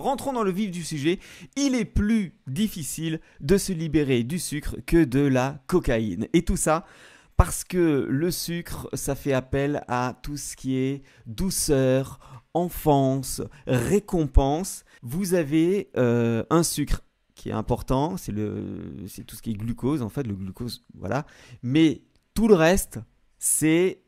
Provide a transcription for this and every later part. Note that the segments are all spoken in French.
Rentrons dans le vif du sujet, il est plus difficile de se libérer du sucre que de la cocaïne. Et tout ça parce que le sucre, ça fait appel à tout ce qui est douceur, enfance, récompense. Vous avez euh, un sucre qui est important, c'est tout ce qui est glucose en fait, le glucose, voilà. Mais tout le reste, c'est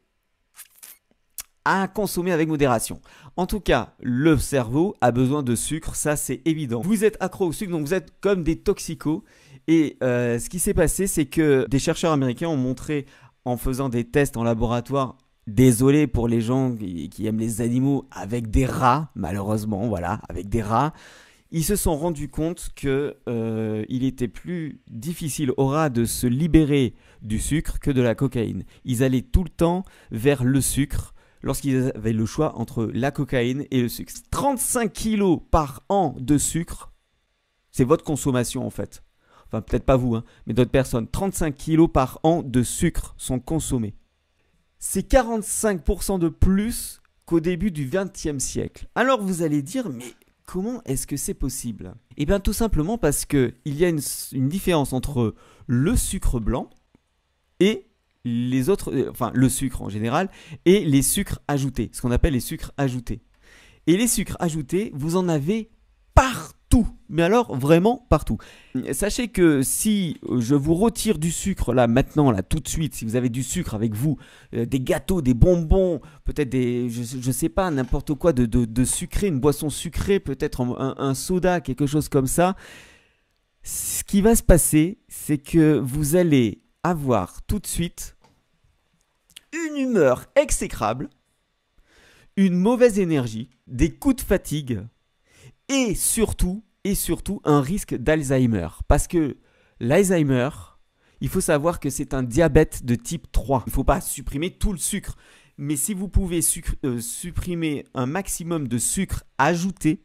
à consommer avec modération. En tout cas, le cerveau a besoin de sucre, ça c'est évident. Vous êtes accro au sucre, donc vous êtes comme des toxicos. Et euh, ce qui s'est passé, c'est que des chercheurs américains ont montré en faisant des tests en laboratoire Désolé pour les gens qui aiment les animaux avec des rats, malheureusement, voilà, avec des rats. Ils se sont rendus compte que euh, il était plus difficile aux rats de se libérer du sucre que de la cocaïne. Ils allaient tout le temps vers le sucre lorsqu'ils avaient le choix entre la cocaïne et le sucre. 35 kilos par an de sucre, c'est votre consommation en fait. Enfin, peut-être pas vous, hein, mais d'autres personnes. 35 kilos par an de sucre sont consommés. C'est 45% de plus qu'au début du XXe siècle. Alors vous allez dire, mais comment est-ce que c'est possible Eh bien tout simplement parce qu'il y a une, une différence entre le sucre blanc et les autres, euh, enfin le sucre en général, et les sucres ajoutés, ce qu'on appelle les sucres ajoutés. Et les sucres ajoutés, vous en avez partout, mais alors vraiment partout. Sachez que si euh, je vous retire du sucre là maintenant, là tout de suite, si vous avez du sucre avec vous, euh, des gâteaux, des bonbons, peut-être des, je, je, sais pas, n'importe quoi de, de, sucré, une boisson sucrée, peut-être un soda, quelque chose comme ça, ce qui va se passer, c'est que vous allez avoir tout de suite une humeur exécrable, une mauvaise énergie, des coups de fatigue et surtout, et surtout un risque d'Alzheimer. Parce que l'Alzheimer, il faut savoir que c'est un diabète de type 3. Il ne faut pas supprimer tout le sucre. Mais si vous pouvez euh, supprimer un maximum de sucre ajouté,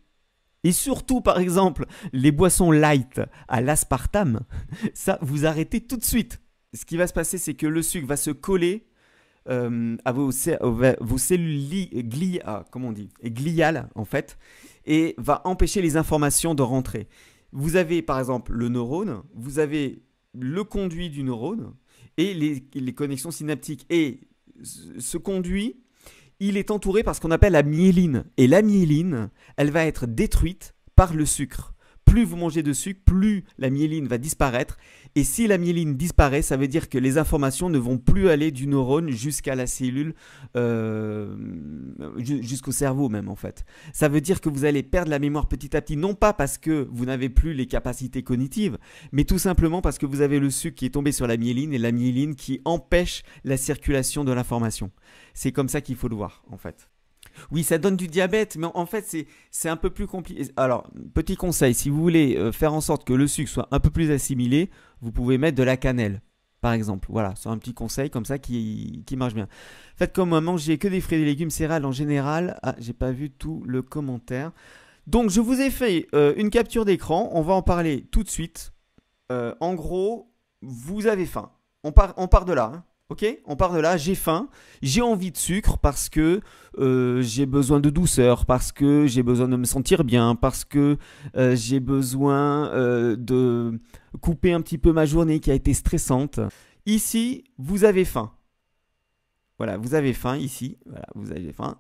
et surtout par exemple les boissons light à l'aspartame, ça vous arrêtez tout de suite ce qui va se passer, c'est que le sucre va se coller euh, à, vos, cellules euh, on dit, gliales en fait, et va empêcher les informations de rentrer. Vous avez par exemple le neurone, vous avez le conduit du neurone et les, les connexions synaptiques. Et ce conduit, il est entouré par ce qu'on appelle la myéline. Et la myéline, elle va être détruite par le sucre plus vous mangez de sucre, plus la myéline va disparaître. Et si la myéline disparaît, ça veut dire que les informations ne vont plus aller du neurone jusqu'à la cellule, euh, jusqu'au cerveau même en fait. Ça veut dire que vous allez perdre la mémoire petit à petit, non pas parce que vous n'avez plus les capacités cognitives, mais tout simplement parce que vous avez le sucre qui est tombé sur la myéline et la myéline qui empêche la circulation de l'information. C'est comme ça qu'il faut le voir en fait. Oui, ça donne du diabète, mais en fait, c'est un peu plus compliqué. Alors, petit conseil, si vous voulez euh, faire en sorte que le sucre soit un peu plus assimilé, vous pouvez mettre de la cannelle, par exemple. Voilà, c'est un petit conseil comme ça qui, marche bien. Faites comme moi, mangez que des fruits et légumes céréales en général. Ah, j'ai pas vu tout le commentaire. Donc, je vous ai fait euh, une capture d'écran. On va en parler tout de suite. Euh, en gros, vous avez faim. On part, on part de là. Hein. Ok On part de là, j'ai faim, j'ai envie de sucre parce que euh, j'ai besoin de douceur, parce que j'ai besoin de me sentir bien, parce que euh, j'ai besoin euh, de couper un petit peu ma journée qui a été stressante. Ici, vous avez faim. Voilà, vous avez faim ici, voilà, vous avez faim.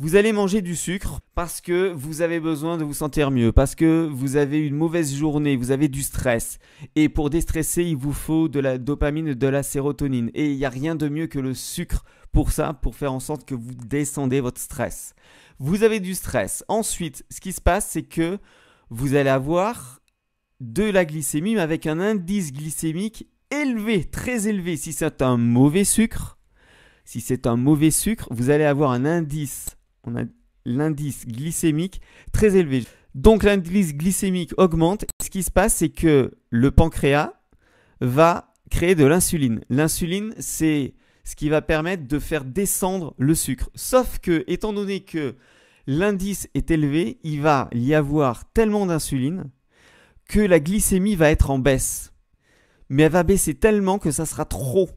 Vous allez manger du sucre parce que vous avez besoin de vous sentir mieux, parce que vous avez une mauvaise journée, vous avez du stress. Et pour déstresser, il vous faut de la dopamine, et de la sérotonine. Et il n'y a rien de mieux que le sucre pour ça, pour faire en sorte que vous descendez votre stress. Vous avez du stress. Ensuite, ce qui se passe, c'est que vous allez avoir de la glycémie, mais avec un indice glycémique élevé, très élevé. Si c'est un mauvais sucre, si c'est un mauvais sucre, vous allez avoir un indice on a l'indice glycémique très élevé. Donc l'indice glycémique augmente. Ce qui se passe, c'est que le pancréas va créer de l'insuline. L'insuline, c'est ce qui va permettre de faire descendre le sucre. Sauf que, étant donné que l'indice est élevé, il va y avoir tellement d'insuline que la glycémie va être en baisse. Mais elle va baisser tellement que ça sera trop.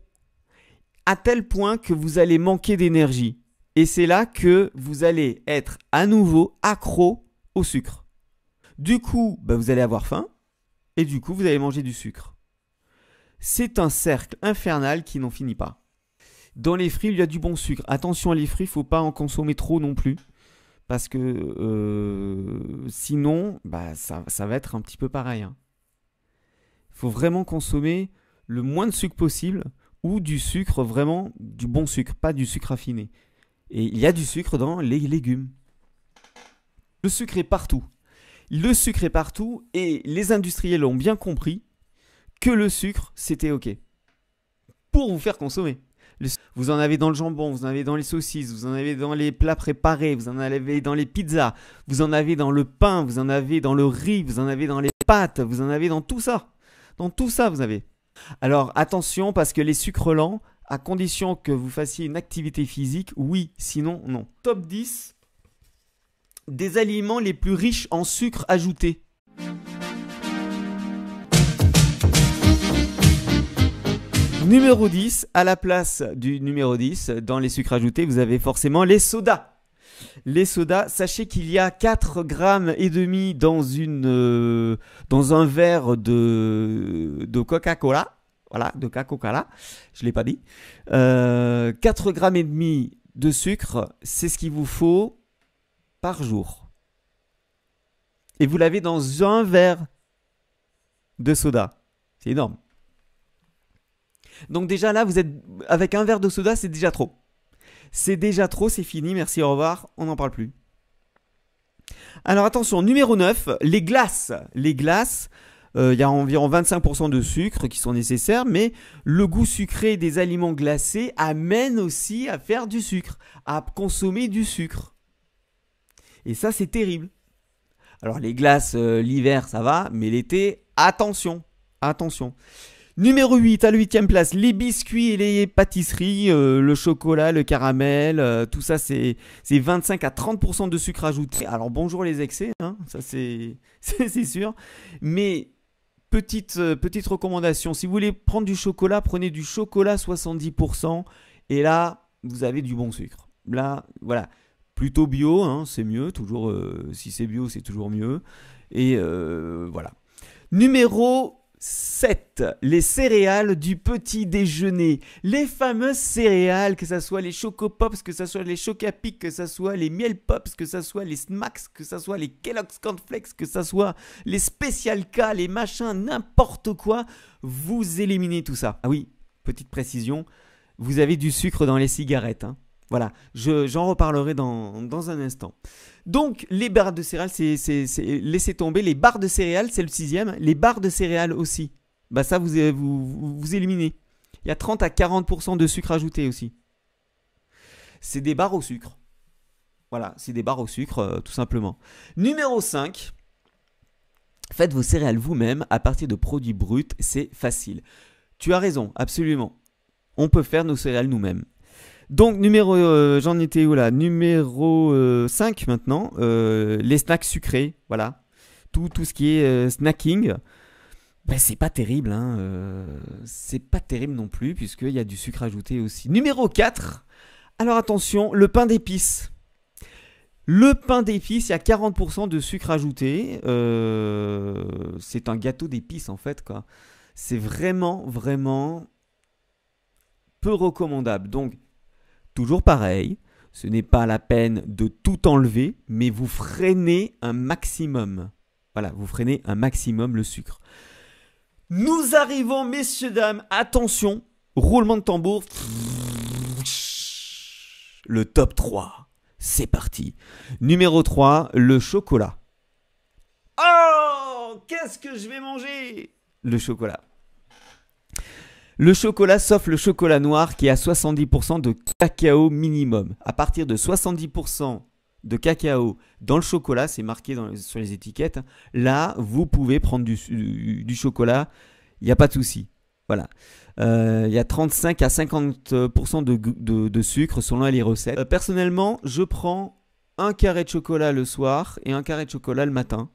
À tel point que vous allez manquer d'énergie. Et c'est là que vous allez être à nouveau accro au sucre. Du coup, bah, vous allez avoir faim et du coup, vous allez manger du sucre. C'est un cercle infernal qui n'en finit pas. Dans les fruits, il y a du bon sucre. Attention à les fruits, il faut pas en consommer trop non plus. Parce que euh, sinon, bah, ça, va être un petit peu pareil. Il hein. faut vraiment consommer le moins de sucre possible ou du sucre vraiment, du bon sucre, pas du sucre affiné. Et il y a du sucre dans les légumes. Le sucre est partout. Le sucre est partout et les industriels ont bien compris que le sucre, c'était OK. Pour vous faire consommer. Vous en avez dans le jambon, vous en avez dans les saucisses, vous en avez dans les plats préparés, vous en avez dans les pizzas, vous en avez dans le pain, vous en avez dans le riz, vous en avez dans les pâtes, vous en avez dans tout ça. Dans tout ça, vous avez. Alors attention parce que les sucres lents, à condition que vous fassiez une activité physique, oui, sinon non. Top 10 des aliments les plus riches en sucre ajouté. Numéro 10, à la place du numéro 10, dans les sucres ajoutés, vous avez forcément les sodas. Les sodas, sachez qu'il y a 4 grammes et demi dans une euh, dans un verre de Coca-Cola voilà, de cacocala, je ne l'ai pas dit. 4,5 euh, 4 grammes et demi de sucre, c'est ce qu'il vous faut par jour. Et vous l'avez dans un verre de soda. C'est énorme. Donc déjà là, vous êtes avec un verre de soda, c'est déjà trop. C'est déjà trop, c'est fini, merci, au revoir, on n'en parle plus. Alors attention, numéro 9, les glaces. Les glaces, il euh, y a environ 25% de sucre qui sont nécessaires, mais le goût sucré des aliments glacés amène aussi à faire du sucre, à consommer du sucre. Et ça, c'est terrible. Alors les glaces euh, l'hiver, ça va, mais l'été, attention, attention. Numéro 8, à la 8 place, les biscuits et les pâtisseries, euh, le chocolat, le caramel, tout ça c'est 25 à 30% de sucre ajouté. Alors bonjour les excès, hein, ça c'est sûr. Mais Petite, euh, petite recommandation, si vous voulez prendre du chocolat, prenez du chocolat 70%, et là, vous avez du bon sucre. Là, voilà, plutôt bio, hein, c'est mieux, toujours, euh, si c'est bio, c'est toujours mieux, et euh, voilà. Numéro 7. Les céréales du petit déjeuner. Les fameuses céréales, que ce soit les chocopops, que ce soit les chocapics, que ce soit les miel pops, que ce soit les smacks, que ce soit les Kellogg's cornflakes, que ce soit les spécial K, les machins, n'importe quoi. Vous éliminez tout ça. Ah oui, petite précision, vous avez du sucre dans les cigarettes. Hein. Voilà, j'en reparlerai dans, un instant. Donc, les barres de céréales, c'est, laissez tomber. Les barres de céréales, c'est le sixième. Les barres de céréales aussi. Bah ça, vous, euh, vous, vous éliminez. Il y a 30 à 40% de sucre ajouté aussi. C'est des barres au sucre. Voilà, c'est des barres au sucre, euh, tout simplement. Numéro 5. Faites vos céréales vous-même à partir de produits bruts, c'est facile. Tu as raison, absolument. On peut faire nos céréales nous-mêmes. Donc numéro, euh, j'en étais où là Numéro 5 euh, maintenant, euh, les snacks sucrés, voilà. Tout, tout ce qui est snacking, ben, c'est pas terrible, hein. c'est pas terrible non plus, puisqu'il y a du sucre ajouté aussi. Numéro 4, alors attention, le pain d'épices. Le pain d'épices, il y a 40% de sucre ajouté. c'est un gâteau d'épices en fait, quoi. C'est vraiment, vraiment peu recommandable. Donc, Toujours pareil, ce n'est pas la peine de tout enlever, mais vous freinez un maximum. Voilà, vous freinez un maximum le sucre. Nous arrivons, messieurs, dames, attention, roulement de tambour. Le top 3, c'est parti. Numéro 3, le chocolat. Oh, qu'est-ce que je vais manger Le chocolat. Le chocolat, sauf le chocolat noir, qui est à 70% de cacao minimum. À partir de 70% de cacao dans le chocolat, c'est marqué sur les étiquettes, là, vous pouvez prendre du, chocolat, il n'y a pas de souci. Voilà. Euh, il y a 35 à 50% de, sucre selon les recettes. Euh, personnellement, je prends un carré de chocolat le soir et un carré de chocolat le matin.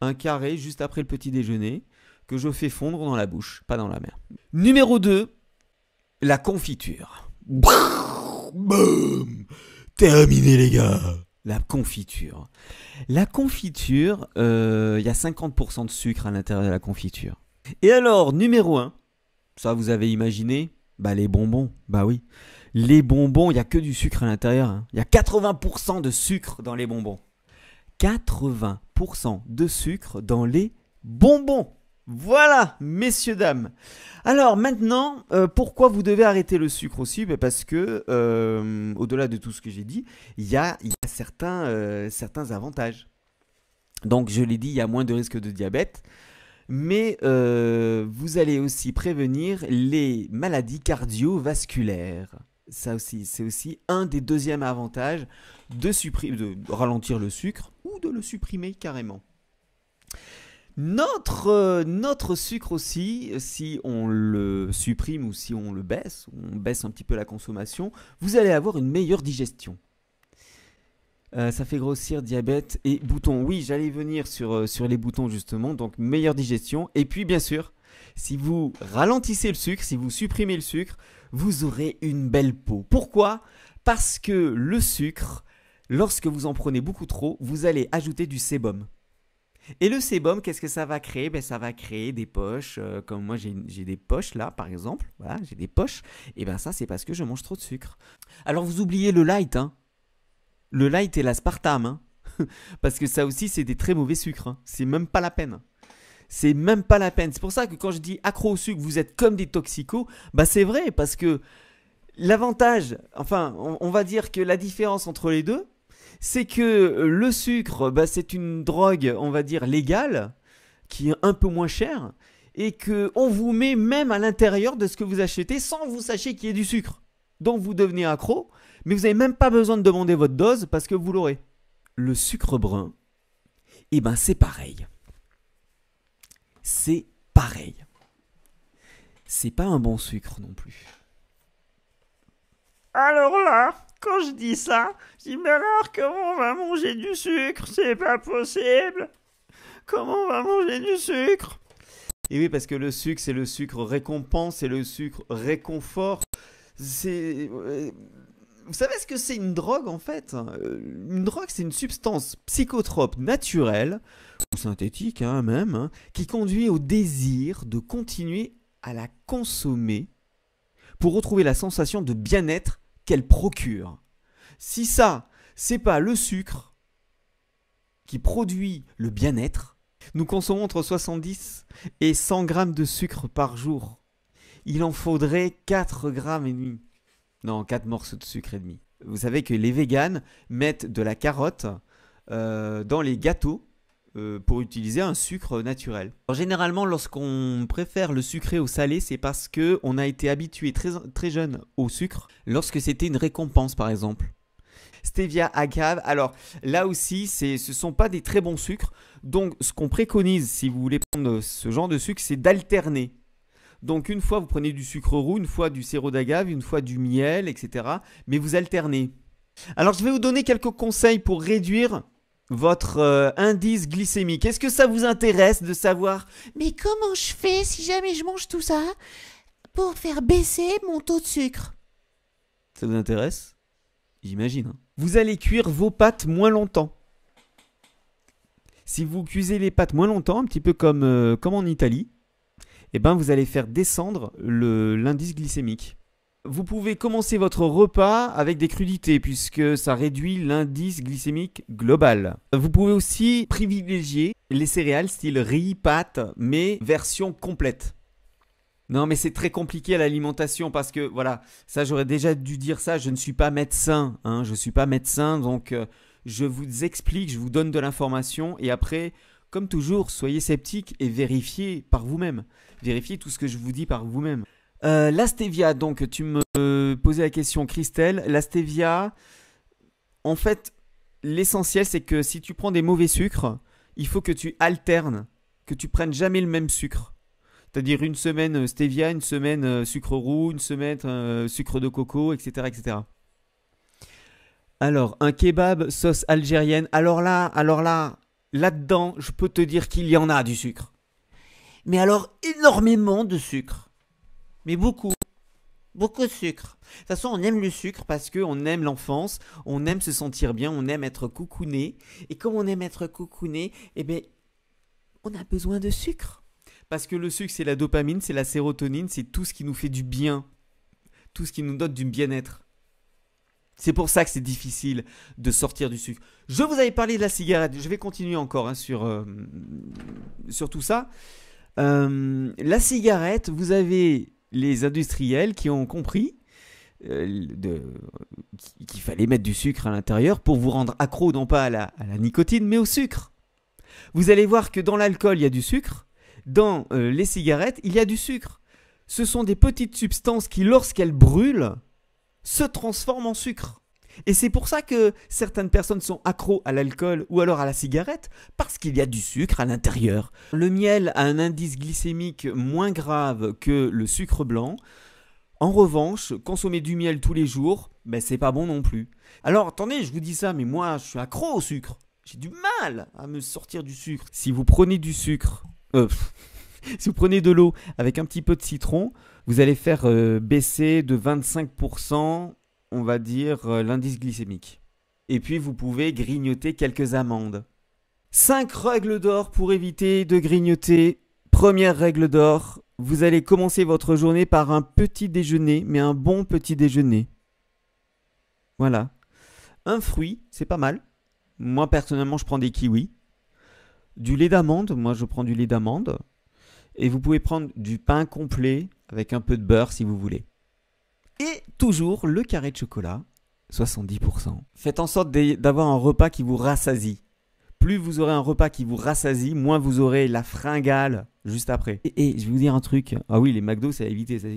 Un carré juste après le petit déjeuner que je fais fondre dans la bouche, pas dans la mer. Numéro 2, la confiture. Boum Terminé les gars la confiture. La confiture, il euh, y a 50% de sucre à l'intérieur de la confiture. Et alors, numéro 1, ça vous avez imaginé, bah les bonbons, bah oui. Les bonbons, il n'y a que du sucre à l'intérieur. Il hein. y a 80% de sucre dans les bonbons. 80% de sucre dans les bonbons. Voilà, messieurs, dames. Alors maintenant, euh, pourquoi vous devez arrêter le sucre aussi ben, Parce que, euh, au-delà de tout ce que j'ai dit, il y a, euh, certains, avantages. Donc je l'ai dit, il y a moins de risques de diabète, mais vous allez aussi prévenir les maladies cardiovasculaires. Ça aussi, c'est aussi un des deuxièmes avantages de ralentir le sucre ou de le supprimer carrément. Notre, euh, notre sucre aussi, si on le supprime ou si on le baisse, on baisse un petit peu la consommation, vous allez avoir une meilleure digestion. Euh, ça fait grossir diabète et boutons. Oui, j'allais venir sur, euh, sur les boutons justement, donc meilleure digestion. Et puis bien sûr, si vous ralentissez le sucre, si vous supprimez le sucre, vous aurez une belle peau. Pourquoi Parce que le sucre, lorsque vous en prenez beaucoup trop, vous allez ajouter du sébum. Et le sébum, qu'est-ce que ça va créer ben, Ça va créer des poches, euh, comme moi j'ai des poches là par exemple, voilà, j'ai des poches, et bien ça c'est parce que je mange trop de sucre. Alors vous oubliez le light, hein Le light et l'aspartame, hein parce que ça aussi c'est des très mauvais sucres, hein. c'est même pas la peine. C'est même pas la peine. C'est pour ça que quand je dis accro au sucre, vous êtes comme des toxicos, bah, c'est vrai, parce que l'avantage, enfin on va dire que la différence entre les deux, c'est que euh, le sucre, bah, c'est une drogue, on va dire, légale, qui est un peu moins chère, et qu'on vous met même à l'intérieur de ce que vous achetez sans vous sachiez qu'il y ait du sucre. Donc vous devenez accro, mais vous n'avez même pas besoin de demander votre dose parce que vous l'aurez. Le sucre brun, et eh ben c'est pareil. C'est pareil. C'est pas un bon sucre non plus. Alors là, quand je dis ça, je dis mais alors comment on va manger du sucre C'est pas possible Comment on va manger du sucre Et oui, parce que le sucre, c'est le sucre récompense, c'est le sucre réconfort. C'est. Euh, vous savez ce que c'est une drogue en fait euh, Une drogue, c'est une substance psychotrope naturelle, ou synthétique hein, même, hein, qui conduit au désir de continuer à la consommer pour retrouver la sensation de bien-être qu'elle procure. Si ça, c'est pas le sucre qui produit le bien-être, nous consommons entre 70 et 100 grammes de sucre par jour. Il en faudrait 4 grammes et demi. Non, 4 morceaux de sucre et demi. Vous savez que les véganes mettent de la carotte euh, dans les gâteaux euh, pour utiliser un sucre naturel. généralement, lorsqu'on préfère le sucré au salé, c'est parce que on a été habitué très, très jeune au sucre lorsque c'était une récompense, par exemple. Stevia agave. Alors là aussi, ce ne sont pas des très bons sucres. Donc ce qu'on préconise si vous voulez prendre ce genre de sucre, c'est d'alterner. Donc une fois vous prenez du sucre roux, une fois du sirop d'agave, une fois du miel, etc. Mais vous alternez. Alors je vais vous donner quelques conseils pour réduire votre euh, indice glycémique. Est-ce que ça vous intéresse de savoir Mais comment je fais si jamais je mange tout ça pour faire baisser mon taux de sucre Ça vous intéresse J'imagine. Hein. Vous allez cuire vos pâtes moins longtemps. Si vous cuisez les pâtes moins longtemps, un petit peu comme, euh, comme en Italie, eh ben vous allez faire descendre l'indice glycémique. Vous pouvez commencer votre repas avec des crudités puisque ça réduit l'indice glycémique global. Vous pouvez aussi privilégier les céréales style riz, pâtes, mais version complète. Non mais c'est très compliqué à l'alimentation parce que voilà, ça j'aurais déjà dû dire ça, je ne suis pas médecin, hein, je ne suis pas médecin donc euh, je vous explique, je vous donne de l'information et après, comme toujours, soyez sceptique et vérifiez par vous-même. Vérifiez tout ce que je vous dis par vous-même. Euh, la stevia, donc tu me posais la question Christelle, la stevia, en fait, l'essentiel c'est que si tu prends des mauvais sucres, il faut que tu alternes, que tu prennes jamais le même sucre. C'est-à-dire une semaine euh, stevia, une semaine euh, sucre roux, une semaine sucre de coco, etc., etc. Alors, un kebab sauce algérienne. Alors là, alors là, là-dedans, je peux te dire qu'il y en a du sucre. Mais alors, énormément de sucre mais beaucoup. Beaucoup de sucre. De toute façon, on aime le sucre parce qu'on aime l'enfance, on aime se sentir bien, on aime être coucouné. Et comme on aime être coucouné, eh bien, on a besoin de sucre. Parce que le sucre, c'est la dopamine, c'est la sérotonine, c'est tout ce qui nous fait du bien, tout ce qui nous donne du bien-être. C'est pour ça que c'est difficile de sortir du sucre. Je vous avais parlé de la cigarette, je vais continuer encore hein, sur, euh, sur, tout ça. Euh, la cigarette, vous avez les industriels qui ont compris euh, qu'il fallait mettre du sucre à l'intérieur pour vous rendre accro non pas à la, nicotine mais au sucre. Vous allez voir que dans l'alcool il y a du sucre, dans euh, les cigarettes il y a du sucre. Ce sont des petites substances qui lorsqu'elles brûlent se transforment en sucre. Et c'est pour ça que certaines personnes sont accros à l'alcool ou alors à la cigarette, parce qu'il y a du sucre à l'intérieur. Le miel a un indice glycémique moins grave que le sucre blanc. En revanche, consommer du miel tous les jours, ben c'est pas bon non plus. Alors attendez, je vous dis ça, mais moi je suis accro au sucre. J'ai du mal à me sortir du sucre. Si vous prenez du sucre, euh, si vous prenez de l'eau avec un petit peu de citron, vous allez faire euh, baisser de 25% on va dire, euh, l'indice glycémique. Et puis vous pouvez grignoter quelques amandes. Cinq règles d'or pour éviter de grignoter. Première règle d'or, vous allez commencer votre journée par un petit déjeuner, mais un bon petit déjeuner. Voilà. Un fruit, c'est pas mal. Moi personnellement, je prends des kiwis. Du lait d'amande, moi je prends du lait d'amande. Et vous pouvez prendre du pain complet avec un peu de beurre si vous voulez. Et toujours le carré de chocolat, 70%. Faites en sorte d'avoir un repas qui vous rassasie. Plus vous aurez un repas qui vous rassasie, moins vous aurez la fringale juste après. Et, je vais vous dire un truc. Ah oui, les McDo, c'est à éviter. Ça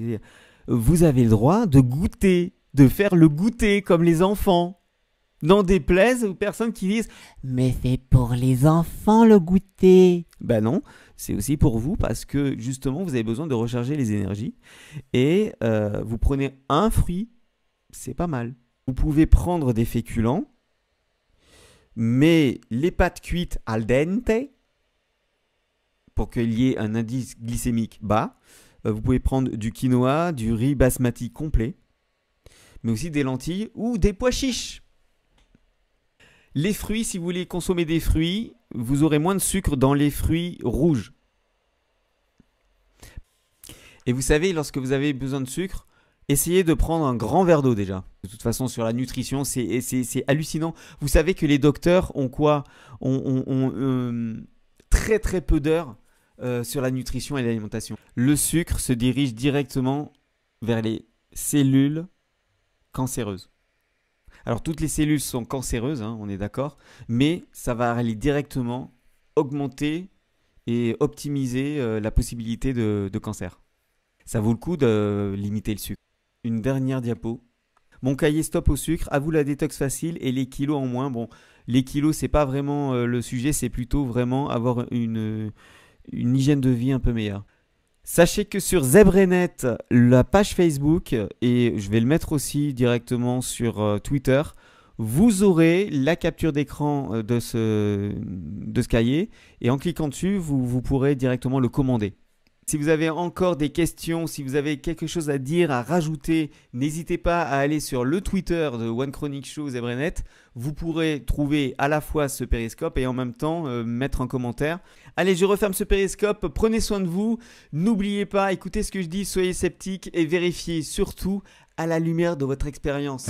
Vous avez le droit de goûter, de faire le goûter comme les enfants. N'en déplaise aux personnes qui disent Mais c'est pour les enfants le goûter. Ben non, c'est aussi pour vous parce que justement vous avez besoin de recharger les énergies et euh, vous prenez un fruit, c'est pas mal. Vous pouvez prendre des féculents, mais les pâtes cuites al dente pour qu'il y ait un indice glycémique bas. Euh, vous pouvez prendre du quinoa, du riz basmati complet, mais aussi des lentilles ou des pois chiches. Les fruits, si vous voulez consommer des fruits, vous aurez moins de sucre dans les fruits rouges. Et vous savez, lorsque vous avez besoin de sucre, essayez de prendre un grand verre d'eau déjà. De toute façon, sur la nutrition, c'est hallucinant. Vous savez que les docteurs ont quoi on euh, très très peu d'heures euh, sur la nutrition et l'alimentation. Le sucre se dirige directement vers les cellules cancéreuses. Alors toutes les cellules sont cancéreuses, hein, on est d'accord, mais ça va aller directement augmenter et optimiser euh, la possibilité de cancer. Ça vaut le coup de limiter le sucre. Une dernière diapo. Mon cahier stop au sucre, à vous la détox facile et les kilos en moins. Bon, les kilos, c'est pas vraiment euh, le sujet, c'est plutôt vraiment avoir une, une hygiène de vie un peu meilleure. Sachez que sur Zebrenet, la page Facebook, et je vais le mettre aussi directement sur euh, Twitter, vous aurez la capture d'écran euh, de ce, de cahier, et en cliquant dessus, vous pourrez directement le commander. Si vous avez encore des questions, si vous avez quelque chose à dire, à rajouter, n'hésitez pas à aller sur le Twitter de One Chronic Show Zebrenet. Vous pourrez trouver à la fois ce périscope et en même temps euh, mettre un commentaire. Allez, je referme ce périscope. Prenez soin de vous. N'oubliez pas, écoutez ce que je dis, soyez sceptiques et vérifiez surtout à la lumière de votre expérience.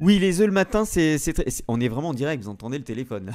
Oui, les œufs le matin, c'est, on est vraiment en direct, vous entendez le téléphone.